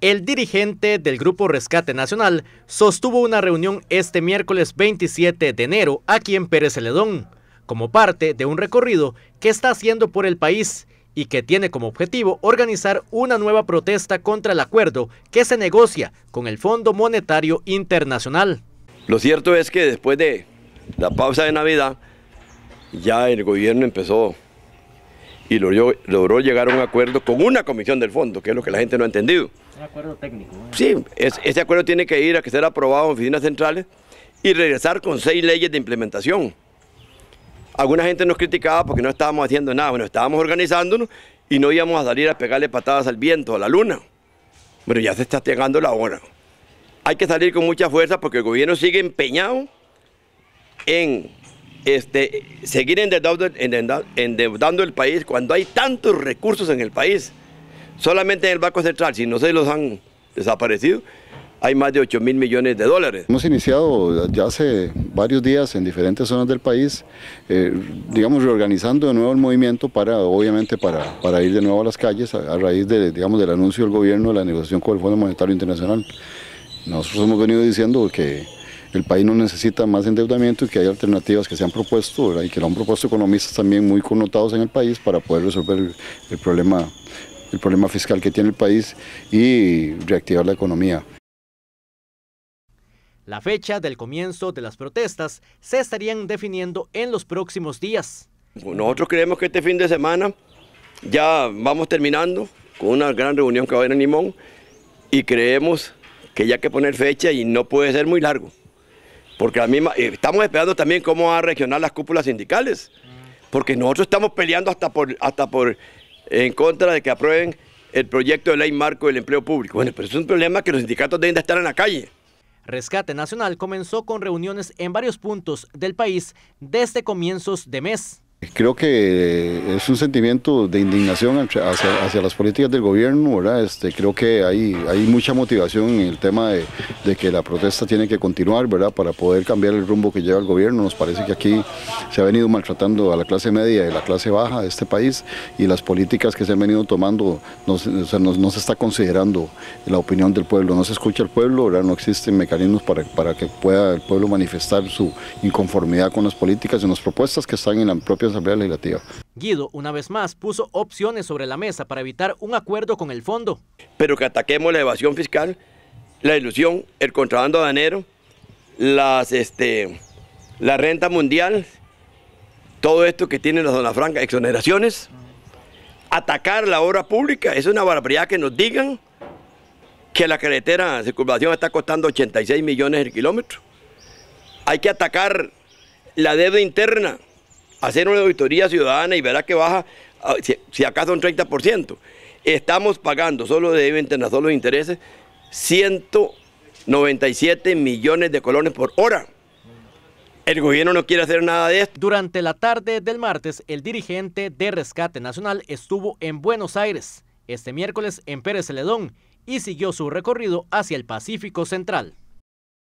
El dirigente del Grupo Rescate Nacional sostuvo una reunión este miércoles 27 de enero aquí en Pérez Celedón, como parte de un recorrido que está haciendo por el país y que tiene como objetivo organizar una nueva protesta contra el acuerdo que se negocia con el Fondo Monetario Internacional. Lo cierto es que después de la pausa de Navidad, ya el gobierno empezó y logró, llegar a un acuerdo con una comisión del fondo, que es lo que la gente no ha entendido. Un acuerdo técnico. Sí, ese acuerdo tiene que ir a que ser aprobado en oficinas centrales y regresar con seis leyes de implementación. Alguna gente nos criticaba porque no estábamos haciendo nada, bueno, estábamos organizándonos y no íbamos a salir a pegarle patadas al viento, a la luna. Pero ya se está llegando la hora. Hay que salir con mucha fuerza porque el gobierno sigue empeñado en este, seguir endeudando, endeudando el país cuando hay tantos recursos en el país. Solamente en el Banco Central, si no se los han desaparecido, hay más de 8 mil millones de dólares. Hemos iniciado ya hace varios días en diferentes zonas del país, eh, digamos, reorganizando de nuevo el movimiento para, obviamente, para, para ir de nuevo a las calles a, raíz de, digamos, del anuncio del gobierno de la negociación con el Fondo Monetario Internacional. Nosotros hemos venido diciendo que el país no necesita más endeudamiento y que hay alternativas que se han propuesto y que lo han propuesto economistas también muy connotados en el país para poder resolver el problema, el problema fiscal que tiene el país y reactivar la economía. La fecha del comienzo de las protestas se estarían definiendo en los próximos días. Nosotros creemos que este fin de semana ya vamos terminando con una gran reunión que va a haber en Limón y creemos que ya hay que poner fecha y no puede ser muy largo. Porque eh, estamos esperando también cómo va a regionar las cúpulas sindicales. Porque nosotros estamos peleando hasta por, hasta por en contra de que aprueben el proyecto de ley marco del empleo público. Bueno, pero es un problema que los sindicatos deben de estar en la calle. Rescate Nacional comenzó con reuniones en varios puntos del país desde comienzos de mes. Creo que es un sentimiento de indignación hacia, las políticas del gobierno, ¿verdad? Este, creo que hay, hay mucha motivación en el tema de, que la protesta tiene que continuar, ¿verdad? Para poder cambiar el rumbo que lleva el gobierno. Nos parece que aquí se ha venido maltratando a la clase media y a la clase baja de este país y las políticas que se han venido tomando no, no, se está considerando la opinión del pueblo, no se escucha al pueblo, ¿verdad? No existen mecanismos para, para que pueda el pueblo manifestar su inconformidad con las políticas y las propuestas que están en la propia Asamblea Legislativa. Guido, una vez más, puso opciones sobre la mesa para evitar un acuerdo con el fondo. Pero que ataquemos la evasión fiscal, la ilusión, el contrabando aduanero, las, este, la renta mundial, todo esto que tiene la zona franca, exoneraciones, atacar la obra pública, es una barbaridad que nos digan que la carretera de circulación está costando 86 millones el kilómetro. Hay que atacar la deuda interna, hacer una auditoría ciudadana y verá que baja, ah, si, acaso un 30%. Estamos pagando solo de tener solo los intereses, 197 millones de colones por hora. El gobierno no quiere hacer nada de esto. Durante la tarde del martes, el dirigente de Rescate Nacional estuvo en Buenos Aires, este miércoles en Pérez Celedón, y siguió su recorrido hacia el Pacífico Central.